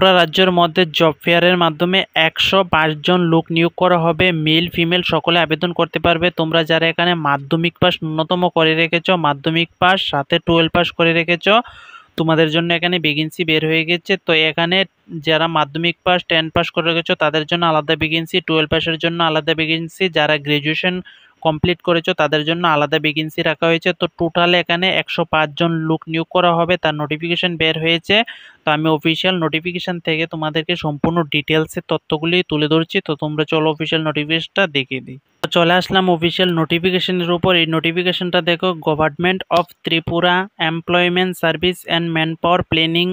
ত্রিপুরা রাজ্যের মধ্যে জব ফেয়ারের মাধ্যমে একশো জন লোক নিয়োগ করা হবে মেল ফিমেল সকলে আবেদন করতে পারবে তোমরা যারা এখানে মাধ্যমিক পাস ন্যূনতম করে রেখেছ মাধ্যমিক পাস সাথে টুয়েলভ পাস করে রেখেছ তোমাদের জন্য এখানে ভেকেন্সি বের হয়ে গেছে তো এখানে যারা মাধ্যমিক পাস টেন পাস করে রেখেছো তাদের জন্য আলাদা ভেকেন্সি টুয়েলভ পাসের জন্য আলাদা ভেকেন্সি যারা গ্র্যাজুয়েশন কমপ্লিট করেছো তাদের জন্য আলাদা ভ্যাকেন্সি রাখা হয়েছে তো টোটাল এখানে একশো জন লোক নিয়োগ করা হবে তার নোটিফিকেশন বের হয়েছে তো আমি অফিসিয়াল নোটিফিকেশন থেকে তোমাদেরকে সম্পূর্ণ ডিটেলসের তথ্যগুলি তুলে ধরছি তো তোমরা চলো অফিসিয়াল নোটিফিকেশনটা দেখে দিই তো চলে আসলাম অফিসিয়াল নোটিফিকেশনের উপর এই নোটিফিকেশানটা দেখো government of Tripura employment service and man power planning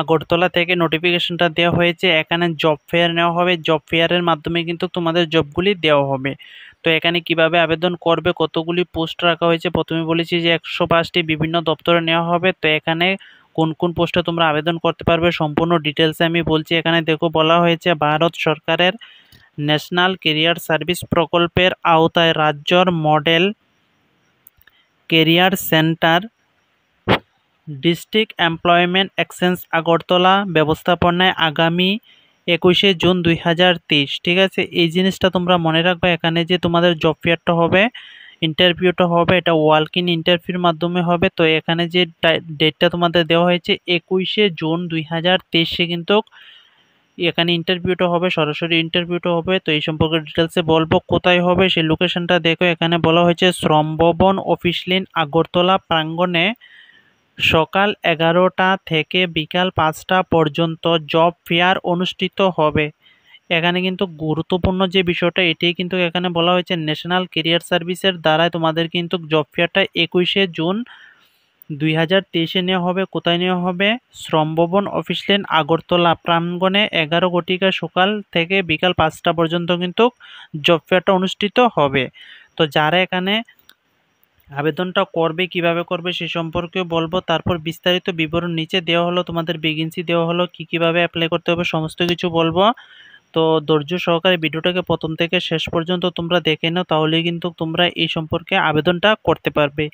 Agartala থেকে নোটিফিকেশনটা দেওয়া হয়েছে এখানে জব ফেয়ার নেওয়া হবে জব ফেয়ারের মাধ্যমে কিন্তু তোমাদের জবগুলি দেওয়া হবে তো এখানে কিভাবে আবেদন করবে কতগুলি পোস্ট রাখা হয়েছে প্রথমে বলেছি যে একশো পাঁচটি বিভিন্ন দপ্তরে নেওয়া হবে তো এখানে কোন কোন পোস্টে তোমরা আবেদন করতে পারবে সম্পূর্ণ ডিটেলসে আমি বলছি এখানে দেখো বলা হয়েছে ভারত সরকারের ন্যাশনাল কেরিয়ার সার্ভিস প্রকল্পের আওতায় রাজ্যর model career centre district employment exchange Agartala ব্যবস্থাপনায় আগামী একুশে জুন দুই ঠিক আছে এই জিনিসটা তোমরা মনে রাখবে এখানে যে তোমাদের জব ফেয়ারটা হবে ইন্টারভিউটা হবে এটা ওয়ার্ক ইন ইন্টারভিউর মাধ্যমে হবে তো এখানে যে ডেটটা তোমাদের দেওয়া হয়েছে একুশে জুন দুই হাজার তেইশে কিন্তু এখানে ইন্টারভিউটা হবে সরাসরি ইন্টারভিউটা হবে তো এই সম্পর্কে ডিটেলসে বলবো কোথায় হবে সেই লোকেশনটা দেখো এখানে বলা হয়েছে শ্রমভবন অফিস লিন আগরতলা প্রাঙ্গণে সকাল এগারোটা থেকে বিকাল পাঁচটা পর্যন্ত জব ফেয়ার অনুষ্ঠিত হবে এখানে কিন্তু গুরুত্বপূর্ণ যে বিষয়টা এটি কিন্তু এখানে বলা হয়েছে ন্যাশনাল কেরিয়ার সার্ভিসের দ্বারাই তোমাদের কিন্তু জব ফেয়ারটা একুশে জুন দুই হাজার তেইশে নেওয়া হবে কোথায় নেওয়া হবে শ্রমভবন অফিস লেন আগরতলা প্রাঙ্গণে এগারো কোটিকা সকাল থেকে বিকাল পাঁচটা পর্যন্ত কিন্তু জব ফেয়ারটা অনুষ্ঠিত হবে তো যারা এখানে আবেদনটা করবে কিভাবে করবে সে সম্পর্কেও বলবো তারপর বিস্তারিত বিবরণ নিচে দেওয়া হলো তোমাদের ভ্যাকেন্সি দেওয়া হলো কি কিভাবে অ্যাপ্লাই করতে হবে সমস্ত কিছু বলবো তো ধৈর্য সহকারে ভিডিওটাকে প্রথম থেকে শেষ পর্যন্ত তোমরা দেখে নাও তাহলে কিন্তু তোমরা এই সম্পর্কে আবেদনটা করতে পারবে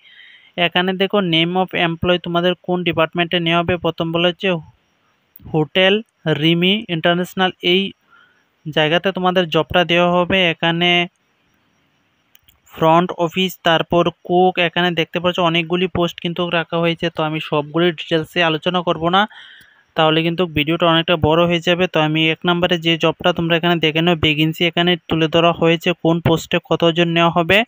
এখানে দেখো নেম অফ এমপ্লয় তোমাদের কোন ডিপার্টমেন্টে নেওয়া হবে প্রথম বলা হচ্ছে হোটেল রিমি ইন্টারন্যাশনাল এই জায়গাতে তোমাদের জবটা দেওয়া হবে এখানে ফ্রন্ট অফিস তারপর কুক এখানে দেখতে পাচ্ছ অনেকগুলি পোস্ট কিন্তু রাখা হয়েছে তো আমি সবগুলি ডিটেলসে আলোচনা করব না তাহলে কিন্তু ভিডিওটা অনেকটা বড় হয়ে যাবে তো আমি এক নম্বরে যে জবটা তোমরা এখানে দেখে নাও ভ্যাকেন্সি এখানে তুলে ধরা হয়েছে কোন পোস্টে কতজন নেওয়া হবে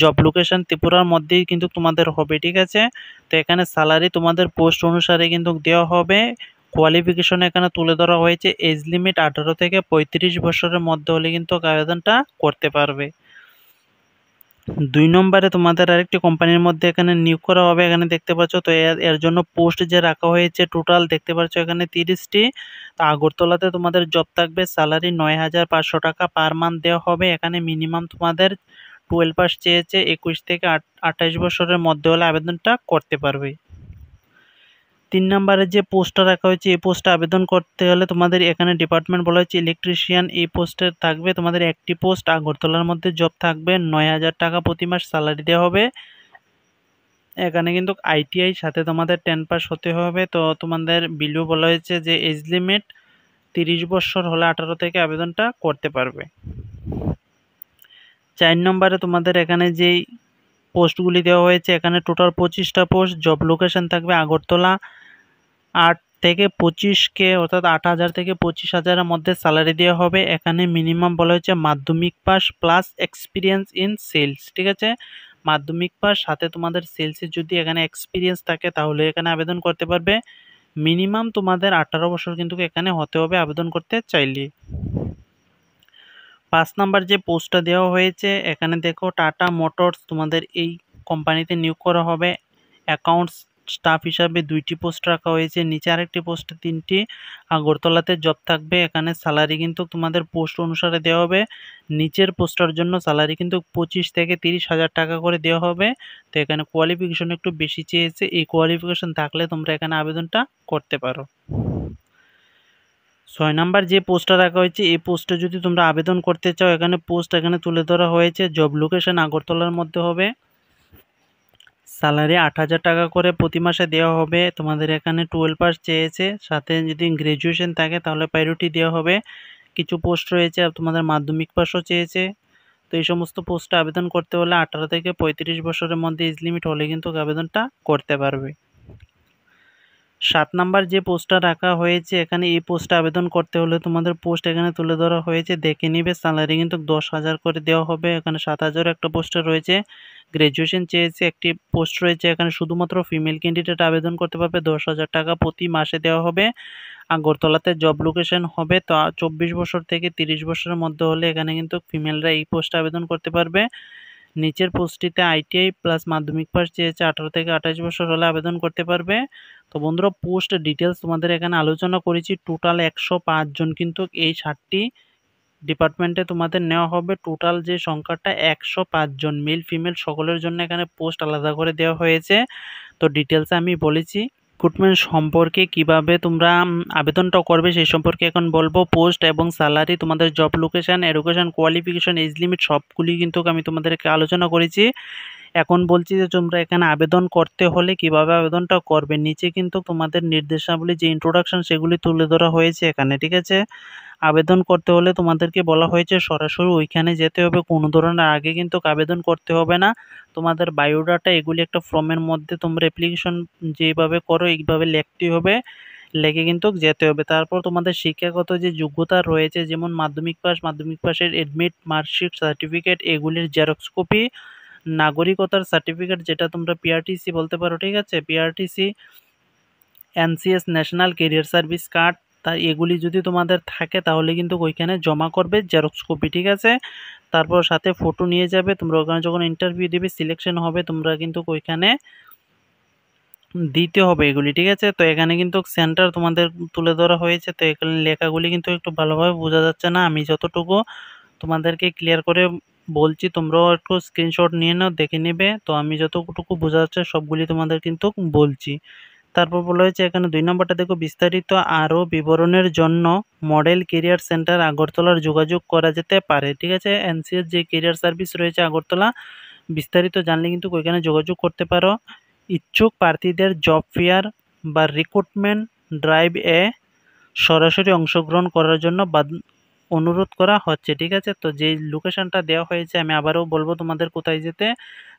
জব লোকেশন ত্রিপুরার মধ্যেই কিন্তু তোমাদের হবে ঠিক আছে তো এখানে স্যালারি তোমাদের পোস্ট অনুসারে কিন্তু দেওয়া হবে কোয়ালিফিকেশন এখানে তুলে ধরা হয়েছে এজ লিমিট আঠারো থেকে পঁয়ত্রিশ বছরের মধ্যে হলে কিন্তু আবেদনটা করতে পারবে দুই নম্বরে তোমাদের আরেকটি কোম্পানির মধ্যে এখানে নিয়োগ করা হবে এখানে দেখতে পাচ্ছ তো এর জন্য পোস্ট যে রাখা হয়েছে টোটাল দেখতে পাচ্ছ এখানে তিরিশটি তা আগরতলাতে তোমাদের জব থাকবে স্যালারি নয় হাজার পাঁচশো টাকা পার মান্থ দেওয়া হবে এখানে মিনিমাম তোমাদের টুয়েলভ পাস চেয়েছে একুশ থেকে আট আঠাশ বছরের মধ্যে হলে আবেদনটা করতে পারবে তিন নম্বরে যে পোস্টটা রাখা হয়েছে এই পোস্টে আবেদন করতে হলে তোমাদের এখানে ডিপার্টমেন্ট বলা হয়েছে ইলেকট্রিশিয়ান এই পোস্টে থাকবে তোমাদের একটি পোস্ট আগরতলার মধ্যে জব থাকবে নয় হাজার টাকা প্রতি মাস স্যালারি দেওয়া হবে এখানে কিন্তু আইটিআই সাথে তোমাদের টেন পাস হতে হবে তো তোমাদের বিলু বলা হয়েছে যে এজ লিমিট তিরিশ বছর হলে আঠারো থেকে আবেদনটা করতে পারবে চার নম্বরে তোমাদের এখানে যেই পোস্টগুলি দেওয়া হয়েছে এখানে টোটাল পঁচিশটা পোস্ট জব লোকেশন থাকবে আগরতলা আট থেকে পঁচিশকে অর্থাৎ আট হাজার থেকে পঁচিশ হাজারের মধ্যে স্যালারি দেওয়া হবে এখানে মিনিমাম বলা হয়েছে মাধ্যমিক pass plus experience in sales ঠিক আছে মাধ্যমিক পাস সাথে তোমাদের সেলসে যদি এখানে এক্সপিরিয়েন্স থাকে তাহলে এখানে আবেদন করতে পারবে মিনিমাম তোমাদের আঠারো বছর কিন্তু এখানে হতে হবে আবেদন করতে চাইলে পাঁচ নাম্বার যে পোস্টটা দেওয়া হয়েছে এখানে দেখো টাটা মোটরস তোমাদের এই কোম্পানিতে নিয়োগ করা হবে অ্যাকাউন্টস স্টাফ হিসাবে দুইটি পোস্ট রাখা হয়েছে নিচে আরেকটি পোস্টে তিনটি আগরতলাতে জব থাকবে এখানে স্যালারি কিন্তু তোমাদের পোস্ট অনুসারে দেওয়া হবে নিচের পোস্টার জন্য স্যালারি কিন্তু পঁচিশ থেকে তিরিশ হাজার টাকা করে দেওয়া হবে তো এখানে কোয়ালিফিকেশন একটু বেশি চেয়েছে এই কোয়ালিফিকেশন থাকলে তোমরা এখানে আবেদনটা করতে পারো ছয় নাম্বার যে পোস্টটা রাখা হয়েছে এই পোস্টে যদি তোমরা আবেদন করতে চাও এখানে পোস্ট এখানে তুলে ধরা হয়েছে জব লোকেশন আগরতলার মধ্যে হবে স্যালারি আট হাজার টাকা করে প্রতি মাসে দেওয়া হবে তোমাদের এখানে টুয়েলভ পাস চেয়েছে সাথে যদি গ্র্যাজুয়েশন থাকে তাহলে প্রায়োরিটি দেওয়া হবে কিছু পোস্ট রয়েছে আর তোমাদের মাধ্যমিক পাসও চেয়েছে তো এই সমস্ত পোস্টে আবেদন করতে হলে আঠারো থেকে পঁয়ত্রিশ বছরের মধ্যে এজ লিমিট হলে কিন্তু আবেদনটা করতে পারবে সাত নাম্বার যে পোস্টটা রাখা হয়েছে এখানে এই পোস্টে আবেদন করতে হলে তোমাদের পোস্ট এখানে তুলে ধরা হয়েছে দেখে নিবে স্যালারি কিন্তু দশ হাজার করে দেওয়া হবে এখানে সাত হাজার একটা পোস্টে রয়েছে গ্র্যাজুয়েশন চেয়েছে একটি পোস্ট রয়েছে এখানে শুধুমাত্র ফিমেল ক্যান্ডিডেট আবেদন করতে পারবে দশ হাজার টাকা প্রতি মাসে দেওয়া হবে আগরতলাতে জব লোকেশন হবে তো চব্বিশ বছর থেকে তিরিশ বছরের মধ্যে হলে এখানে কিন্তু ফিমেলরা এই পোস্টে আবেদন করতে পারবে নিচের পোস্টটিতে আইটিআই প্লাস মাধ্যমিক পাস চেয়েছে আঠারো থেকে আঠাশ বছর হলে আবেদন করতে পারবে তো বন্ধুরা পোস্ট ডিটেলস তোমাদের এখানে আলোচনা করেছি টোটাল একশো জন কিন্তু এই ষাটটি ডিপার্টমেন্টে তোমাদের নেওয়া হবে টোটাল যে সংখ্যাটা একশো জন মেল ফিমেল সকলের জন্য এখানে পোস্ট আলাদা করে দেওয়া হয়েছে তো ডিটেলসে আমি বলেছি রিক্রুটমেন্ট সম্পর্কে কিভাবে তোমরা আবেদনটা করবে সেই সম্পর্কে এখন বলবো পোস্ট এবং স্যালারি তোমাদের job location education qualification age limit সবগুলি কিন্তু আমি তোমাদেরকে আলোচনা করেছি এখন বলছি যে তোমরা এখানে আবেদন করতে হলে কিভাবে আবেদনটা করবে নিচে কিন্তু তোমাদের নির্দেশাবলী যে ইন্ট্রোডাকশান সেগুলি তুলে ধরা হয়েছে এখানে ঠিক আছে আবেদন করতে হলে তোমাদেরকে বলা হয়েছে সরাসরি ওইখানে যেতে হবে কোনো ধরনের আগে কিন্তু আবেদন করতে হবে না তোমাদের বায়োডাটা এগুলি একটা ফর্মের মধ্যে তোমরা অ্যাপ্লিকেশন যেভাবে করো এইভাবে লিখতে হবে লেগে কিন্তু যেতে হবে তারপর তোমাদের শিক্ষাগত যে যোগ্যতা রয়েছে যেমন মাধ্যমিক পাস মাধ্যমিক পাশের এডমিট মার্কশিট সার্টিফিকেট এগুলির জেরক্স কপি নাগরিকতার সার্টিফিকেট যেটা তোমরা পিআরটিসি বলতে পারো ঠিক আছে PRTC NCS national career service card তাই এগুলি যদি তোমাদের থাকে তাহলে কিন্তু ওইখানে জমা করবে জেরক্স কপি ঠিক আছে তারপর সাথে ফটো নিয়ে যাবে তোমরা ওখানে যখন ইন্টারভিউ দেবে সিলেকশন হবে তোমরা কিন্তু ওইখানে দিতে হবে এগুলি ঠিক আছে তো এখানে কিন্তু সেন্টার তোমাদের তুলে ধরা হয়েছে তো এখানে লেখাগুলি কিন্তু একটু ভালোভাবে বোঝা যাচ্ছে না আমি যতটুকু তোমাদেরকে ক্লিয়ার করে বলছি তোমরাও একটু স্ক্রিনশট নিয়ে নাও দেখে নেবে তো আমি যতটুকু বোঝা যাচ্ছে সবগুলি তোমাদের কিন্তু বলছি তারপর বলা হয়েছে এখানে দুই নম্বরটা দেখো বিস্তারিত আরও বিবরণের জন্য মডেল কেরিয়ার সেন্টার আগরতলার যোগাযোগ করা যেতে পারে ঠিক আছে এনসিএস যে কেরিয়ার সার্ভিস রয়েছে আগরতলা বিস্তারিত জানলে কিন্তু ওইখানে যোগাযোগ করতে পারো ইচ্ছুক প্রার্থীদের জব ফেয়ার বা রিক্রুটমেন্ট ড্রাইভ এ সরাসরি অংশগ্রহণ করার জন্য অনুরোধ করা হচ্ছে ঠিক আছে তো যে লোকেশনটা দেওয়া হয়েছে আমি আবারও বলবো তোমাদের কোথায় যেতে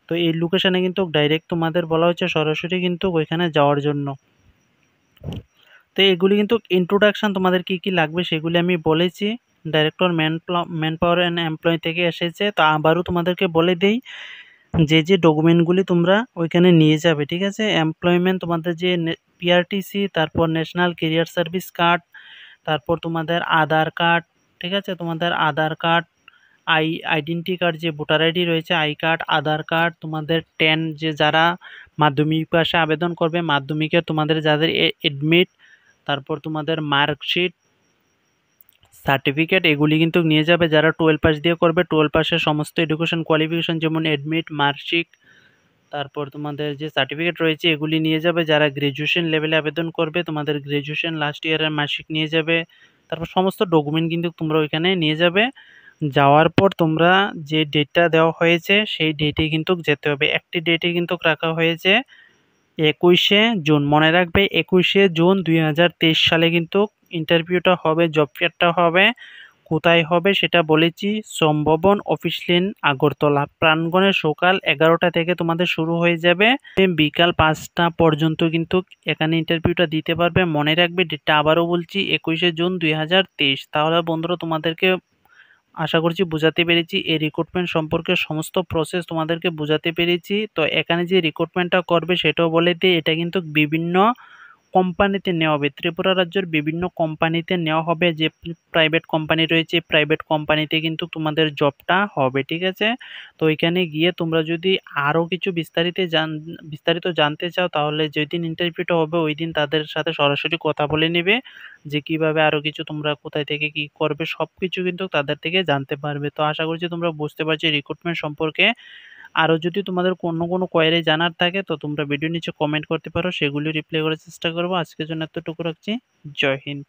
তো এই লোকেশানে কিন্তু ডাইরেক্ট তোমাদের বলা হচ্ছে সরাসরি কিন্তু ওইখানে যাওয়ার জন্য তো এগুলি কিন্তু ইন্ট্রোডাকশান তোমাদের কি কি লাগবে সেগুলি আমি বলেছি director man man power and employ থেকে এসেছে তো আবারও তোমাদেরকে বলে দেই যে যে ডকুমেন্টগুলি তোমরা ওইখানে নিয়ে যাবে ঠিক আছে এমপ্লয়মেন্ট তোমাদের যে পিআরটিসি তারপর ন্যাশনাল কেরিয়ার সার্ভিস কার্ড তারপর তোমাদের আধার কার্ড ঠিক আছে তোমাদের Aadhaar card I identity card যে ভোটার আইডি রয়েছে আই কার্ড আধার কার্ড তোমাদের টেন যে যারা মাধ্যমিক পাশে আবেদন করবে মাধ্যমিকে তোমাদের যাদের এডমিট তারপর তোমাদের মার্কশিট সার্টিফিকেট এগুলি কিন্তু নিয়ে যাবে যারা টুয়েলভ পাস দিয়ে করবে টুয়েলভ পাসের সমস্ত এডুকেশন কোয়ালিফিকেশন যেমন এডমিট মার্কশিট তারপর তোমাদের যে সার্টিফিকেট রয়েছে এগুলি নিয়ে যাবে যারা গ্র্যাজুয়েশন লেভেলে আবেদন করবে তোমাদের গ্র্যাজুয়েশন লাস্ট ইয়ারের মার্কশিট নিয়ে যাবে তারপর সমস্ত ডকুমেন্ট কিন্তু তোমরা ওইখানে নিয়ে যাবে যাওয়ার পর তোমরা যে ডেটটা দেওয়া হয়েছে সেই ডেটে কিন্তু যেতে হবে একটি ডেটে কিন্তু রাখা হয়েছে একুশে জুন মনে রাখবে একুশে জুন দুই সালে কিন্তু ইন্টারভিউটা হবে জব ফেয়ারটা হবে কোথায় হবে সেটা বলেছি সম্ভবন অফিস লেন আগরতলা প্রাণগণের সকাল এগারোটা থেকে তোমাদের শুরু হয়ে যাবে বিকাল পাঁচটা পর্যন্ত কিন্তু এখানে ইন্টারভিউটা দিতে পারবে মনে রাখবে ডেটটা আবারও বলছি একুশে জুন দুই তাহলে বন্ধুরা তোমাদেরকে আশা করছি বোঝাতে পেরেছি এই রিক্রুটমেন্ট সম্পর্কে সমস্ত প্রসেস তোমাদেরকে বোঝাতে পেরেছি তো এখানে যে রিক্রুটমেন্টটা করবে সেটাও বলে দিয়ে এটা কিন্তু বিভিন্ন কোম্পানিতে নেওয়া হবে ত্রিপুরা রাজ্যের বিভিন্ন কোম্পানিতে নেওয়া হবে যে প্রাইভেট কোম্পানি রয়েছে প্রাইভেট কোম্পানিতে কিন্তু তোমাদের জবটা হবে ঠিক আছে তো এখানে গিয়ে তোমরা যদি আরও কিছু বিস্তারিত জান বিস্তারিত জানতে চাও তাহলে যেদিন ইন্টারভিউটা হবে ওই দিন তাদের সাথে সরাসরি কথা বলে নেবে যে কিভাবে আরও কিছু তোমরা কোথায় থেকে কি করবে সব কিছু কিন্তু তাদের থেকে জানতে পারবে তো আশা করছি তোমরা বুঝতে পারছি রিক্রুটমেন্ট সম্পর্কে আরও যদি তোমাদের কোনো কোনো কোয়ারি জানার থাকে তো তোমরা ভিডিও নিচে কমেন্ট করতে পারো সেগুলি রিপ্লাই করার চেষ্টা করবো আজকের জন্য এতটুকু রাখছি জয় হিন্দ